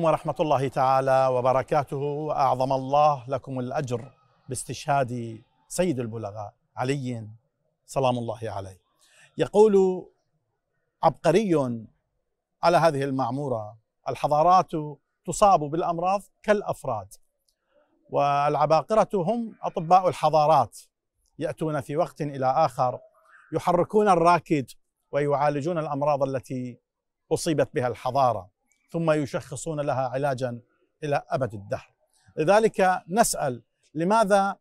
ورحمة الله تعالى وبركاته وأعظم الله لكم الأجر باستشهاد سيد البلغاء علي سلام الله عليه يقول عبقري على هذه المعمورة الحضارات تصاب بالأمراض كالأفراد والعباقرة هم أطباء الحضارات يأتون في وقت إلى آخر يحركون الراكد ويعالجون الأمراض التي أصيبت بها الحضارة ثم يشخصون لها علاجا الى ابد الدهر لذلك نسال لماذا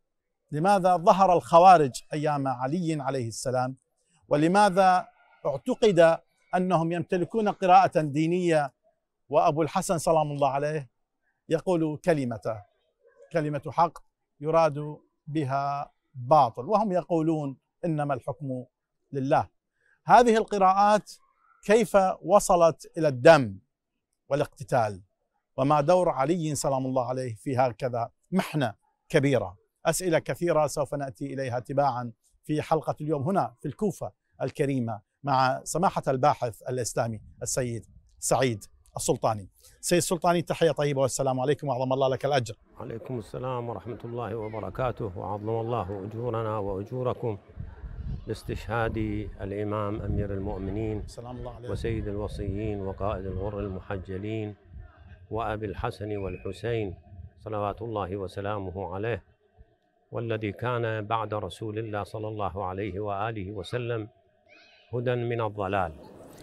لماذا ظهر الخوارج ايام علي عليه السلام ولماذا اعتقد انهم يمتلكون قراءه دينيه وابو الحسن سلام الله عليه يقول كلمه كلمه حق يراد بها باطل وهم يقولون انما الحكم لله هذه القراءات كيف وصلت الى الدم والاقتتال وما دور علي سلام الله عليه في هكذا محنة كبيرة أسئلة كثيرة سوف نأتي إليها تباعا في حلقة اليوم هنا في الكوفة الكريمة مع سماحة الباحث الإسلامي السيد سعيد السلطاني سيد السلطاني تحية طيبة والسلام عليكم وعظم الله لك الأجر عليكم السلام ورحمة الله وبركاته وعظم الله أجورنا وأجوركم لاستشهاد الإمام أمير المؤمنين سلام الله عليه وسيد الوصيين وقائد الغر المحجلين وأبي الحسن والحسين صلوات الله وسلامه عليه والذي كان بعد رسول الله صلى الله عليه وآله وسلم هدى من الضلال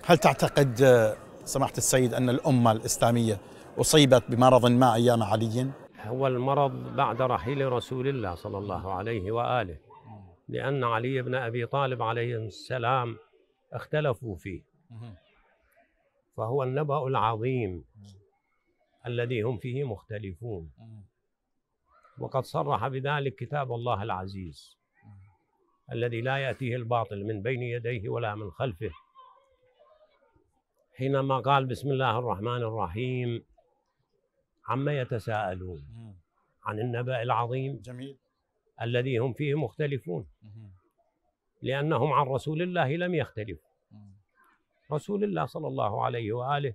هل تعتقد آه، سماحة السيد أن الأمة الإسلامية أصيبت بمرض ما أيام علي؟ هو المرض بعد رحيل رسول الله صلى الله عليه وآله لأن علي بن أبي طالب عليه السلام اختلفوا فيه فهو النبأ العظيم الذي هم فيه مختلفون وقد صرح بذلك كتاب الله العزيز الذي لا يأتيه الباطل من بين يديه ولا من خلفه حينما قال بسم الله الرحمن الرحيم عما يتساءلون عن النبأ العظيم جميل الذين هم فيه مختلفون لأنهم عن رسول الله لم يختلفوا رسول الله صلى الله عليه وآله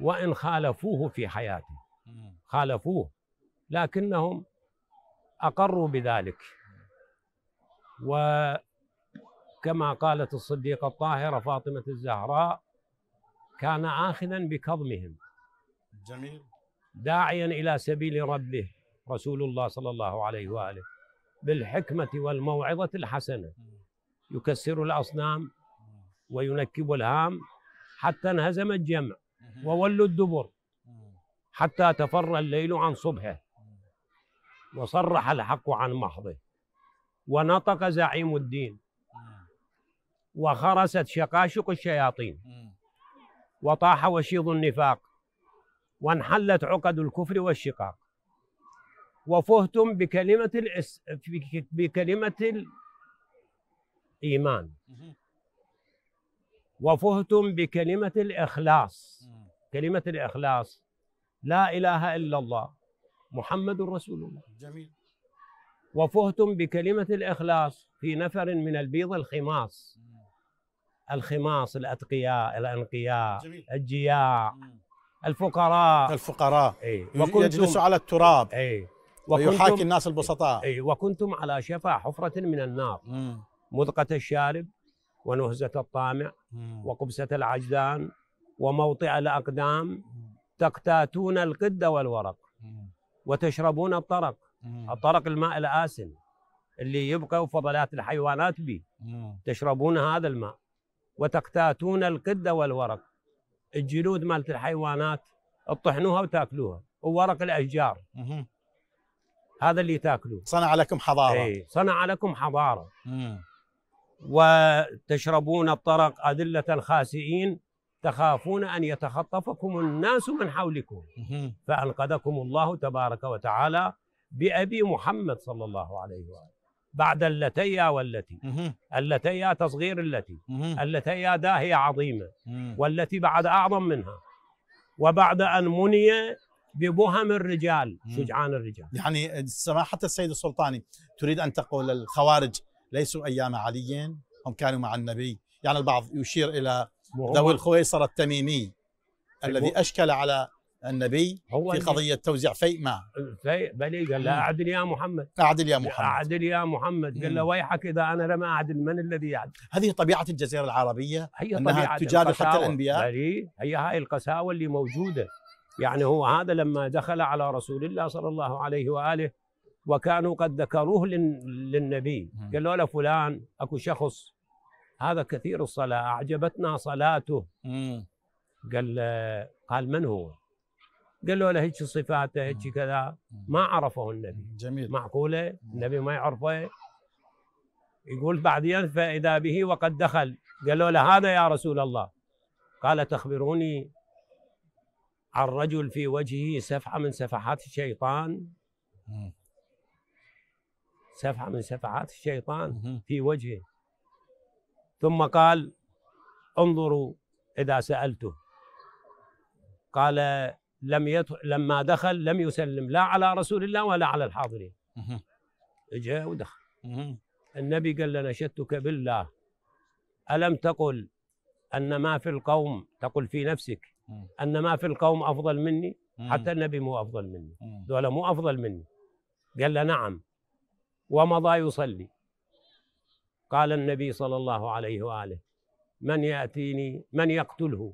وإن خالفوه في حياته خالفوه لكنهم أقروا بذلك وكما قالت الصديقة الطاهرة فاطمة الزهراء كان آخذا بكظمهم جميل داعيا إلى سبيل ربه رسول الله صلى الله عليه واله بالحكمه والموعظه الحسنه يكسر الاصنام وينكب الهام حتى انهزم الجمع وولوا الدبر حتى تفر الليل عن صبحه وصرح الحق عن محضه ونطق زعيم الدين وخرست شقاشق الشياطين وطاح وشيض النفاق وانحلت عقد الكفر والشقاق وفهتم بكلمة الاس... بكلمة الإيمان وفهتم بكلمة الإخلاص كلمة الإخلاص لا إله إلا الله محمد رسول الله جميل وفهتم بكلمة الإخلاص في نفر من البيض الخماص الخماص الأتقياء الأنقياء جميل. الجياع الفقراء الفقراء أي. يجلسوا على التراب أي. ويحاكي الناس البسطاء أي إيه، وكنتم على شفا حفرة من النار مذقة الشارب ونهزة الطامع وقبسة العجلان وموطئ الأقدام تقتاتون القد والورق وتشربون الطرق الطرق الماء الآسن اللي يبقى فضلات الحيوانات به تشربون هذا الماء وتقتاتون القد والورق الجلود مالت الحيوانات تطحنوها وتاكلوها وورق الاشجار هذا اللي تاكلوه صنع لكم حضاره اي صنع لكم حضاره مم. وتشربون الطرق اذله الخاسئين تخافون ان يتخطفكم الناس من حولكم مم. فانقذكم الله تبارك وتعالى بابي محمد صلى الله عليه واله بعد اللتيا والتي اللتيا تصغير التي اللتيا داهيه عظيمه والتي بعد اعظم منها وبعد ان مني ببهم الرجال شجعان الرجال يعني سماحة السيد السلطاني تريد أن تقول الخوارج ليسوا أيام علي هم كانوا مع النبي يعني البعض يشير إلى ذوي الخويصر التميمي الذي أشكل على النبي هو في قضية توزيع فيء ما فيء بلي قال له أعدل يا محمد أعدل يا محمد أعدل يا محمد قال له ويحك إذا أنا لم أعدل من الذي يعدل هذه طبيعة الجزيرة العربية هي أنها تجادل حتى الأنبياء بلي هي هاي القساوة اللي موجودة يعني هو هذا لما دخل على رسول الله صلى الله عليه واله وكانوا قد ذكروه للنبي قالوا له فلان اكو شخص هذا كثير الصلاه اعجبتنا صلاته قال قال من هو؟ قالوا له هيك صفاته هيك كذا ما عرفه النبي جميل معقوله النبي ما يعرفه يقول بعدين فاذا به وقد دخل قالوا له هذا يا رسول الله قال تخبروني الرجل في وجهه سفحة من سفحات الشيطان سفحة من سفحات الشيطان في وجهه ثم قال انظروا إذا سألته قال لم لما دخل لم يسلم لا على رسول الله ولا على الحاضرين جاء ودخل النبي قال لنا شدتك بالله ألم تقل أن ما في القوم تقل في نفسك ان ما في القوم افضل مني حتى النبي مو افضل مني ذولا مو افضل مني قال له نعم ومضى يصلي قال النبي صلى الله عليه واله من ياتيني من يقتله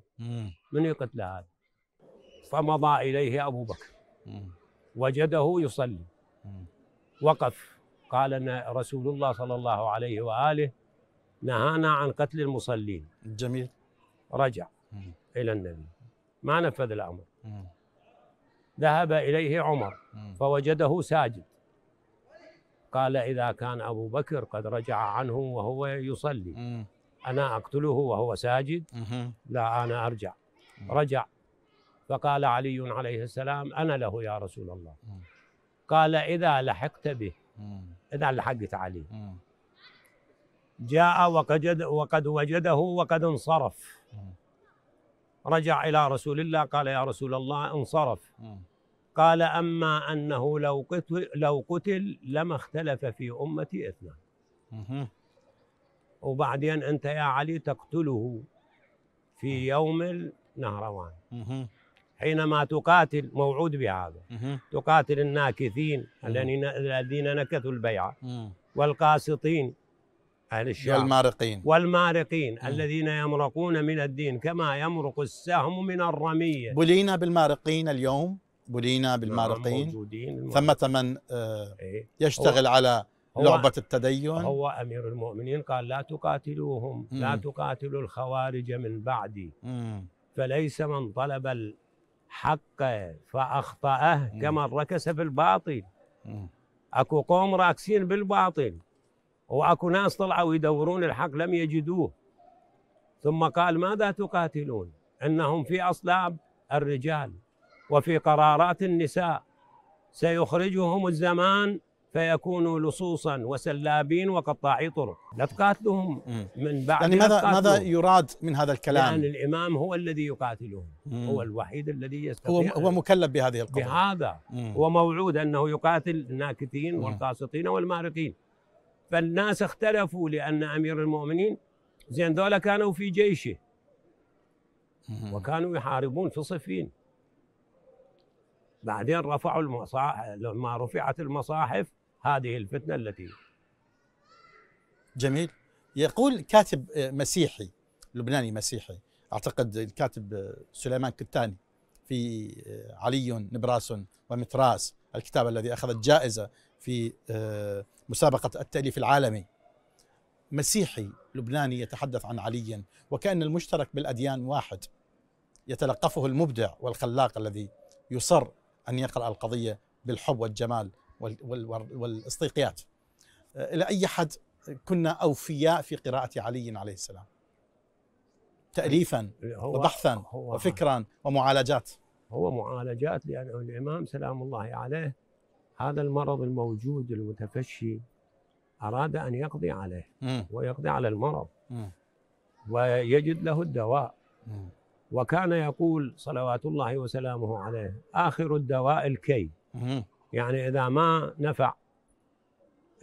من يقتل هذا فمضى اليه ابو بكر وجده يصلي وقف قال رسول الله صلى الله عليه واله نهانا عن قتل المصلين جميل رجع الى النبي ما نفذ الأمر ذهب إليه عمر فوجده ساجد قال إذا كان أبو بكر قد رجع عنه وهو يصلي أنا أقتله وهو ساجد لا أنا أرجع رجع فقال علي عليه السلام أنا له يا رسول الله قال إذا لحقت به إذا لحقت عليه جاء وقد وجده وقد انصرف رجع إلى رسول الله قال يا رسول الله انصرف قال أما أنه لو قتل, لو قتل لما اختلف في أمتي اثنان وبعدين أنت يا علي تقتله في يوم النهروان حينما تقاتل موعود بهذا تقاتل الناكثين الذين نكثوا البيعة والقاسطين أهل الشام والمارقين والمارقين م. نعم. الذين يمرقون من الدين كما يمرق السهم من الرمية بلينا بالمارقين اليوم بلينا نعم، بالمارقين ثمة من آه، إيه. يشتغل على لعبة التدين هو أمير المؤمنين قال لا تقاتلوهم م. لا تقاتلوا الخوارج من بعدي م. فليس من طلب الحق فأخطأه كمن ركس في الباطل م. أكو قوم راكسين بالباطل واكو ناس طلعوا يدورون الحق لم يجدوه ثم قال ماذا تقاتلون انهم في اصلاب الرجال وفي قرارات النساء سيخرجهم الزمان فيكونوا لصوصا وسلابين وقطاعي طرق لا تقاتلهم من بعد يعني ماذا ماذا يراد من هذا الكلام؟ لأن يعني الإمام هو الذي يقاتلهم مم. هو الوحيد الذي يستطيع هو, هو مكلف بهذه القضية بهذا مم. هو موعود أنه يقاتل الناكثين والقاسطين والمارقين فالناس اختلفوا لأن أمير المؤمنين زين ذولا كانوا في جيشه وكانوا يحاربون في صفين بعدين رفعوا المصاحف لما رفعت المصاحف هذه الفتنة التي جميل يقول كاتب آه، مسيحي لبناني مسيحي أعتقد الكاتب آه، سليمان كتاني في آه، علي نبراس ومتراس الكتاب الذي أخذ الجائزة في آه، مسابقة التأليف العالمي مسيحي لبناني يتحدث عن علي وكأن المشترك بالأديان واحد يتلقفه المبدع والخلاق الذي يصر أن يقرأ القضية بالحب والجمال والاستيقيات آه، إلى أي حد كنا أوفياء في قراءة علي عليه السلام تأليفا هو وبحثا هو وفكرا ومعالجات هو معالجات لأنه الإمام سلام الله عليه هذا المرض الموجود المتفشي أراد أن يقضي عليه ويقضي على المرض ويجد له الدواء وكان يقول صلوات الله وسلامه عليه آخر الدواء الكي يعني إذا ما نفع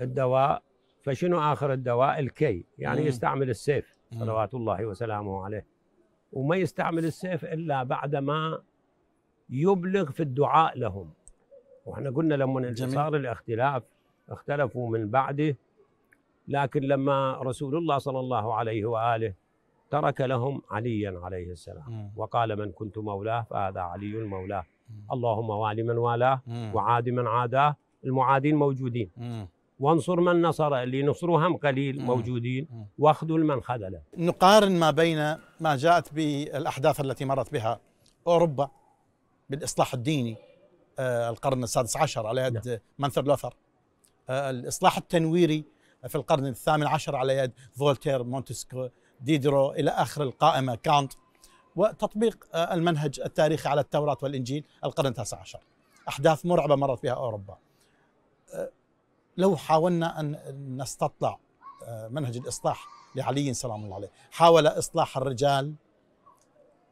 الدواء فشنو آخر الدواء الكي يعني يستعمل السيف صلوات الله وسلامه عليه وما يستعمل السيف إلا بعدما يبلغ في الدعاء لهم واحنا قلنا لما صار الاختلاف اختلفوا من بعده لكن لما رسول الله صلى الله عليه واله ترك لهم عليا عليه السلام وقال من كنت مولاه فهذا علي مولاه اللهم وال من والاه وعاد من عاداه المعادين موجودين وانصر من نصر اللي نصرهم هم قليل موجودين واخذل من خذله نقارن ما بين ما جاءت بالاحداث التي مرت بها اوروبا بالاصلاح الديني آه، القرن السادس عشر على يد نعم. مانثر لوثر آه، الإصلاح التنويري في القرن الثامن عشر على يد فولتير مونتسكو ديدرو إلى آخر القائمة كانت وتطبيق آه، المنهج التاريخي على التوراة والإنجيل القرن التاسع عشر أحداث مرعبة مرت بها أوروبا لو حاولنا أن نستطلع منهج الإصلاح لعلي سلام الله عليه حاول إصلاح الرجال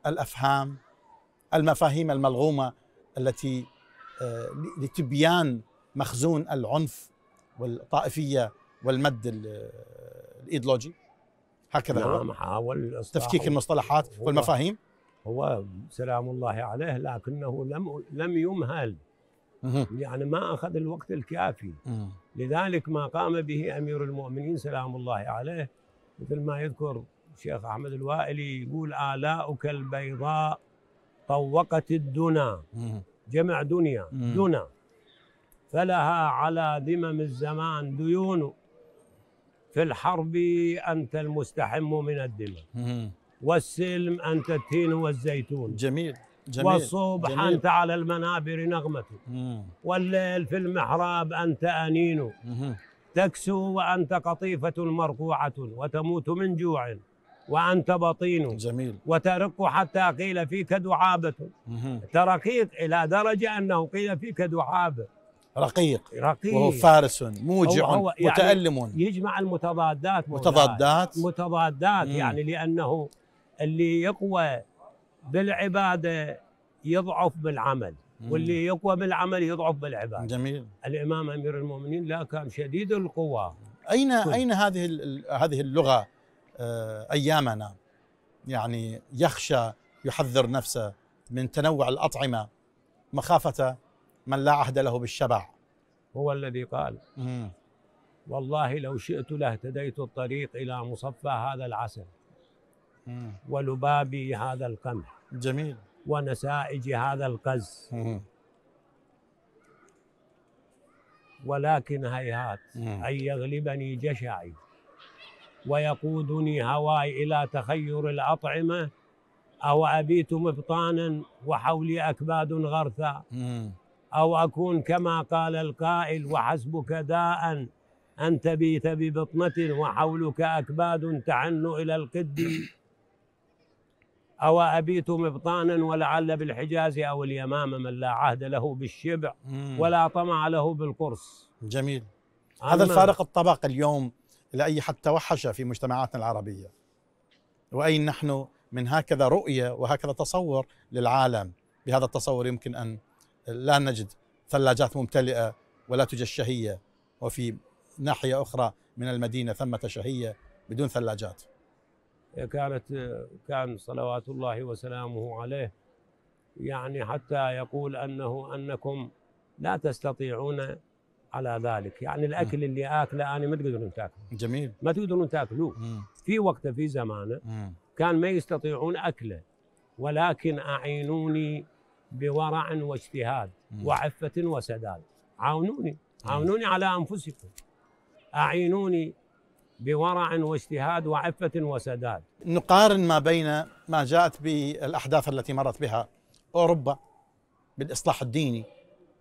الأفهام المفاهيم الملغومة التي آه، لتبيان مخزون العنف والطائفيه والمد آه، الايديولوجي هكذا نعم حاول تفكيك المصطلحات والمفاهيم هو سلام الله عليه لكنه لم لم يمهل يعني ما اخذ الوقت الكافي لذلك ما قام به امير المؤمنين سلام الله عليه مثل ما يذكر الشيخ احمد الوائلي يقول الاؤك البيضاء طوقت الدنا جمع دنيا دنا فلها على ذمم الزمان ديون في الحرب أنت المستحم من الدماء والسلم أنت التين والزيتون جميل جميل والصبح جميل أنت على المنابر نغمة والليل في المحراب أنت أنين تكسو وأنت قطيفة مرقوعة وتموت من جوع وأنت بطين جميل وترك حتى قيل فيك دعابة ترقيق إلى درجة أنه قيل فيك دعابة رقيق رقيق وهو فارس موجع هو هو يعني متألم يجمع المتضادات متضادات متضادات مم. يعني لأنه اللي يقوى بالعبادة يضعف بالعمل مم. واللي يقوى بالعمل يضعف بالعبادة جميل الإمام أمير المؤمنين لا كان شديد القوى أين كل. أين هذه هذه اللغة آه، ايامنا يعني يخشى يحذر نفسه من تنوع الاطعمه مخافه من لا عهد له بالشبع هو الذي قال مم. والله لو شئت لاهتديت الطريق الى مصفى هذا العسل مم. ولبابي هذا القمح جميل ونسائج هذا القز مم. ولكن هيهات أن يغلبني جشعي ويقودني هواي إلى تخير الأطعمة أو أبيت مبطانا وحولي أكباد غرثا أو أكون كما قال القائل وحسبك داء أن تبيت ببطنة وحولك أكباد تحن إلى القد أو أبيت مبطانا ولعل بالحجاز أو اليمامة من لا عهد له بالشبع ولا طمع له بالقرص جميل هذا الفارق الطبق اليوم الى اي حد توحش في مجتمعاتنا العربية وأين نحن من هكذا رؤية وهكذا تصور للعالم بهذا التصور يمكن أن لا نجد ثلاجات ممتلئة ولا توجد شهية وفي ناحية أخرى من المدينة ثمة شهية بدون ثلاجات كانت كان صلوات الله وسلامه عليه يعني حتى يقول أنه أنكم لا تستطيعون على ذلك يعني الاكل م. اللي اكله انا ما تقدرون تاكلوه جميل ما تقدرون تاكلوه في وقته في زمانه كان ما يستطيعون اكله ولكن اعينوني بورع واجتهاد م. وعفه وسداد عاونوني عاونوني على انفسكم اعينوني بورع واجتهاد وعفه وسداد نقارن ما بين ما جاءت بالاحداث التي مرت بها اوروبا بالاصلاح الديني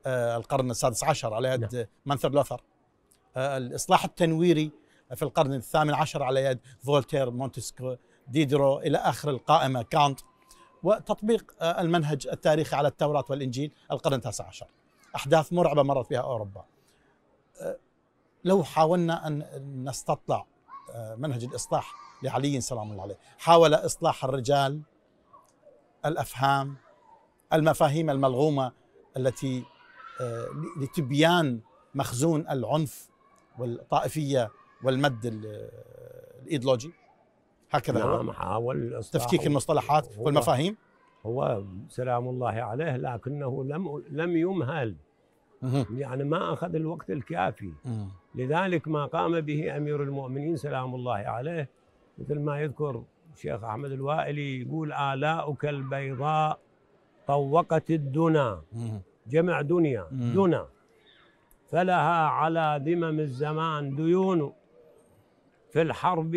آه، القرن السادس عشر على يد نعم. مانثر لوثر آه، الإصلاح التنويري في القرن الثامن عشر على يد فولتير مونتسكو ديدرو إلى آخر القائمة كانت وتطبيق آه، المنهج التاريخي على التوراة والإنجيل القرن التاسع عشر أحداث مرعبة مرت بها أوروبا لو حاولنا أن نستطلع منهج الإصلاح لعلي سلام الله عليه حاول إصلاح الرجال الأفهام المفاهيم الملغومة التي آه، لتبيان مخزون العنف والطائفيه والمد آه، الايديولوجي هكذا نعم حاول تفكيك المصطلحات والمفاهيم هو سلام الله عليه لكنه لم لم يمهل يعني ما اخذ الوقت الكافي لذلك ما قام به امير المؤمنين سلام الله عليه مثل ما يذكر الشيخ احمد الوائلي يقول الاؤك البيضاء طوقت الدنا جمع دنيا دنا فلها على ذمم الزمان ديون في الحرب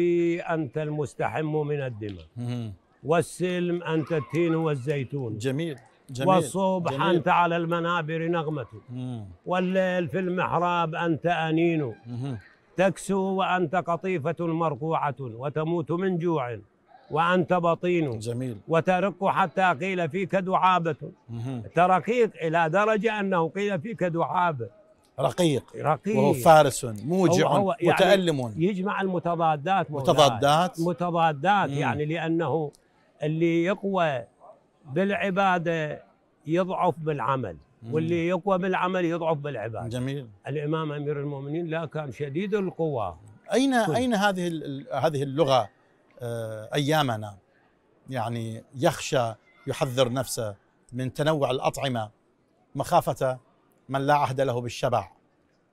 أنت المستحم من الدماء والسلم أنت التين والزيتون جميل جميل والصبح جميل أنت على المنابر نغمة والليل في المحراب أنت أنين تكسو وأنت قطيفة مرقوعة وتموت من جوع وأنت بطين جميل وترك حتى قيل فيك دعابة ترقيق إلى درجة أنه قيل فيك دعابة رقيق رقيق وهو فارس موجع هو يعني متألم يجمع المتضادات متضادات متضادات مم. يعني لأنه اللي يقوى بالعبادة يضعف بالعمل مم. واللي يقوى بالعمل يضعف بالعبادة جميل الإمام أمير المؤمنين لا كان شديد القوة أين كل. أين هذه هذه اللغة آه، ايامنا يعني يخشى يحذر نفسه من تنوع الاطعمه مخافه من لا عهد له بالشبع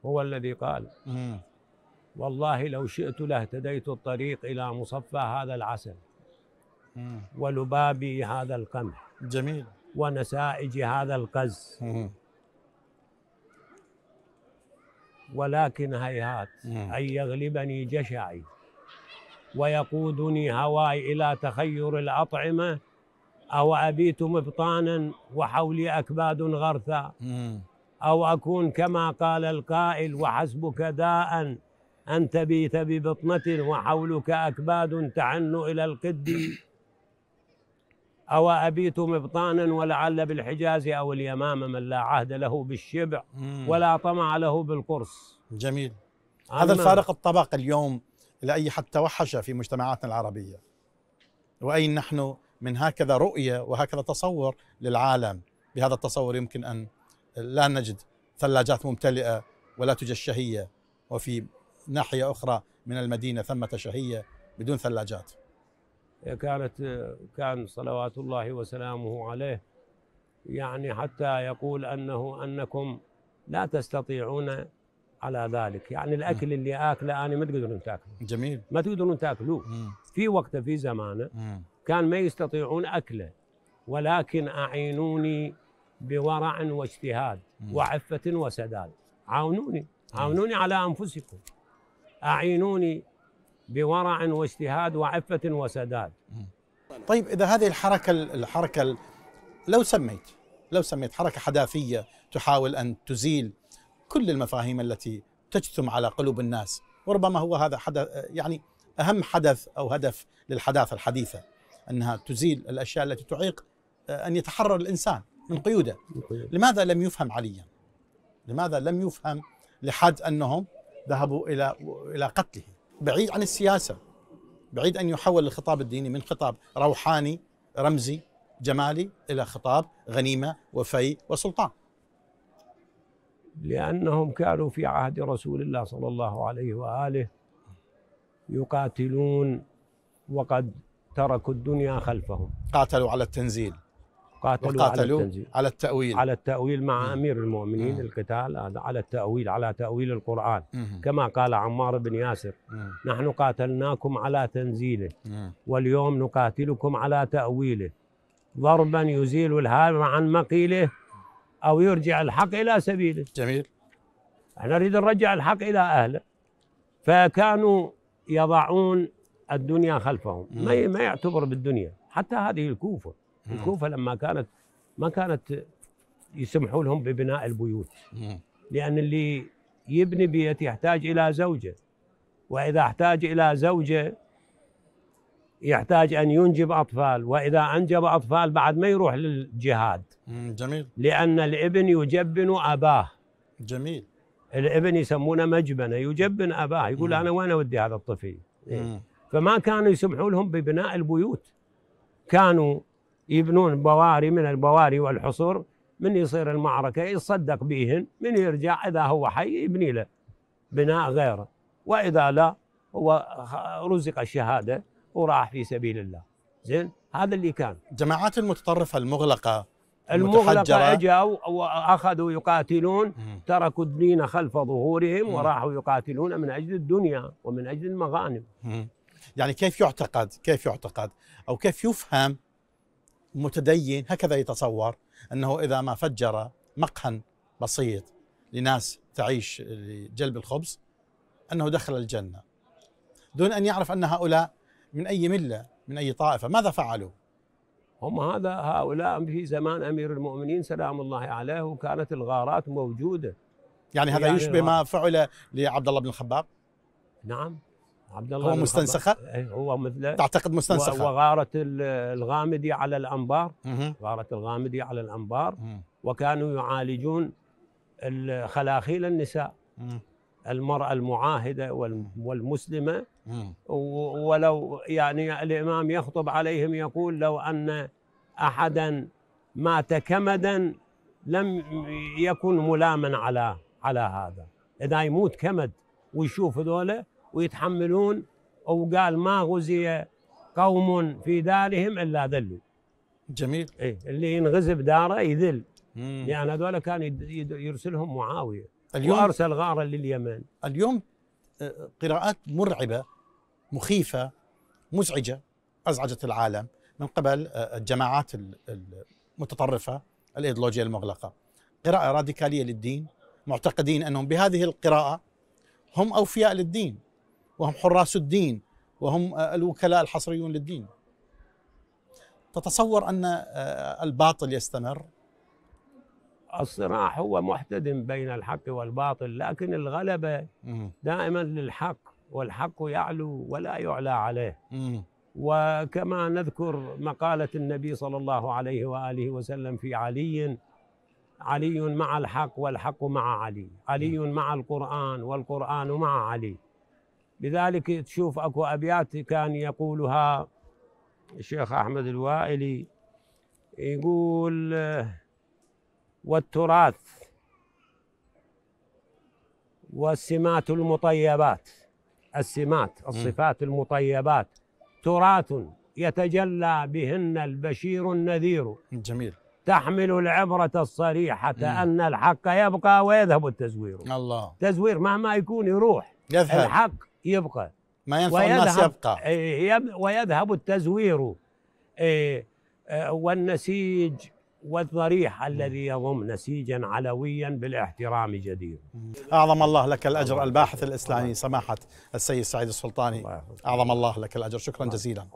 هو الذي قال مم. والله لو شئت لاهتديت الطريق الى مصفى هذا العسل مم. ولبابي هذا القمح جميل ونسائج هذا القز مم. ولكن هيهات أن يغلبني جشعي ويقودني هواي إلى تخير الأطعمة أو أبيت مبطانا وحولي أكباد غرثا أو أكون كما قال القائل وحسبك داء أن تبيت ببطنة وحولك أكباد تحن إلى القد أو أبيت مبطانا ولعل بالحجاز أو اليمامة من لا عهد له بالشبع ولا طمع له بالقرص جميل هذا الفارق الطبق اليوم الى اي حد توحش في مجتمعاتنا العربية وأين نحن من هكذا رؤية وهكذا تصور للعالم بهذا التصور يمكن أن لا نجد ثلاجات ممتلئة ولا توجد شهية وفي ناحية أخرى من المدينة ثمة شهية بدون ثلاجات كانت كان صلوات الله وسلامه عليه يعني حتى يقول أنه أنكم لا تستطيعون على ذلك يعني الاكل م. اللي اكله انا ما تقدرون تاكلوه جميل ما تقدرون تاكلوه في وقته في زمانه كان ما يستطيعون اكله ولكن اعينوني بورع واجتهاد م. وعفه وسداد عاونوني عاونوني على انفسكم اعينوني بورع واجتهاد وعفه وسداد طيب اذا هذه الحركه الحركه لو سميت لو سميت حركه حداثيه تحاول ان تزيل كل المفاهيم التي تجثم على قلوب الناس وربما هو هذا حدث يعني أهم حدث أو هدف للحداثة الحديثة أنها تزيل الأشياء التي تعيق آه، أن يتحرر الإنسان من قيوده لماذا لم يفهم عليا لماذا لم يفهم لحد أنهم ذهبوا إلى إلى قتله بعيد عن السياسة بعيد أن يحول الخطاب الديني من خطاب روحاني رمزي جمالي إلى خطاب غنيمة وفي وسلطان لأنهم كانوا في عهد رسول الله صلى الله عليه وآله يقاتلون وقد تركوا الدنيا خلفهم قاتلوا على التنزيل قاتلوا على التنزيل على التأويل على التأويل مع أمير المؤمنين مم. القتال على التأويل على تأويل القرآن مم. كما قال عمار بن ياسر مم. نحن قاتلناكم على تنزيله مم. واليوم نقاتلكم على تأويله ضربا يزيل الهام عن مقيله أو يرجع الحق إلى سبيله جميل احنا نريد نرجع الحق إلى أهله فكانوا يضعون الدنيا خلفهم ما ما يعتبر بالدنيا حتى هذه الكوفة الكوفة لما كانت ما كانت يسمحوا لهم ببناء البيوت لأن اللي يبني بيت يحتاج إلى زوجة وإذا احتاج إلى زوجة يحتاج أن ينجب أطفال وإذا أنجب أطفال بعد ما يروح للجهاد جميل لأن الابن يجبن أباه جميل الابن يسمونه مجبنة يجبن أباه يقول مم. أنا وين أودي هذا الطفل إيه؟ فما كانوا يسمحوا لهم ببناء البيوت كانوا يبنون بواري من البواري والحصور من يصير المعركة يتصدق بهن من يرجع إذا هو حي يبني له بناء غيره وإذا لا هو رزق الشهادة وراح في سبيل الله زين هذا اللي كان جماعات المتطرفه المغلقه المغلقه اجوا واخذوا يقاتلون تركوا الدين خلف ظهورهم وراحوا يقاتلون من اجل الدنيا ومن اجل المغانم يعني كيف يعتقد كيف يعتقد او كيف يفهم متدين هكذا يتصور انه اذا ما فجر مقهى بسيط لناس تعيش لجلب الخبز انه دخل الجنه دون ان يعرف ان هؤلاء من أي ملة من أي طائفة ماذا فعلوا هم هذا هؤلاء في زمان أمير المؤمنين سلام الله عليه وكانت الغارات موجودة يعني هذا يعني يشبه ما فعل لعبد الله بن الخباب نعم عبد الله هو مستنسخه؟ إيه، هو مثله تعتقد مستنسخه وغاره الغامدي على الانبار مه. غاره الغامدي على الانبار مه. وكانوا يعالجون خلاخيل النساء مه. المرأة المعاهدة والمسلمة ولو يعني الإمام يخطب عليهم يقول لو أن أحدا مات كمدا لم يكن ملاما على على هذا إذا يموت كمد ويشوف ذولا ويتحملون وقال ما غزي قوم في دارهم إلا ذلوا جميل إيه اللي ينغزب داره يذل لأن يعني هذول كان يرسلهم معاوية اليوم وأرسل غارا لليمن اليوم آه، قراءات مرعبة مخيفة مزعجة أزعجت العالم من قبل آه، الجماعات المتطرفة الإيديولوجية المغلقة قراءة راديكالية للدين معتقدين أنهم بهذه القراءة هم أوفياء للدين وهم حراس الدين وهم آه، الوكلاء الحصريون للدين تتصور أن الباطل يستمر الصراع هو محتدم بين الحق والباطل لكن الغلبة دائما للحق والحق يعلو ولا يعلى عليه وكما نذكر مقالة النبي صلى الله عليه وآله وسلم في علي علي مع الحق والحق مع علي علي مع القرآن والقرآن مع علي لذلك تشوف أكو أبيات كان يقولها الشيخ أحمد الوائلي يقول والتراث والسمات المطيبات السمات الصفات المطيبات تراث يتجلى بهن البشير النذير جميل تحمل العبرة الصريحة مم. أن الحق يبقى ويذهب التزوير الله تزوير مهما يكون يروح يذهب الحق يبقى ما ينفع الناس يبقى إيه، ويذهب التزوير إيه، آه، والنسيج والضريح الذي يضم نسيجا علويا بالاحترام جدير أعظم الله لك الأجر الباحث الإسلامي سماحة السيد سعيد السلطاني الله أعظم الله لك الأجر شكرا جزيلا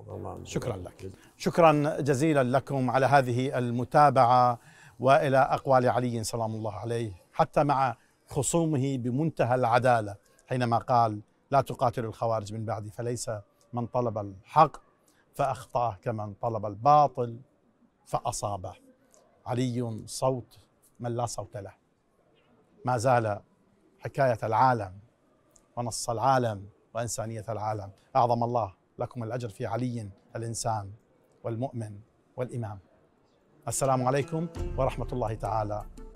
شكرا لك شكرا جزيلا لكم على هذه المتابعة وإلى أقوال علي سلام الله عليه حتى مع خصومه بمنتهى العدالة حينما قال لا تقاتل الخوارج من بعدي فليس من طلب الحق فأخطاه كمن طلب الباطل فأصابه علي صوت من لا صوت له ما زال حكاية العالم ونص العالم وإنسانية العالم أعظم الله لكم الأجر في علي الإنسان والمؤمن والإمام السلام عليكم ورحمة الله تعالى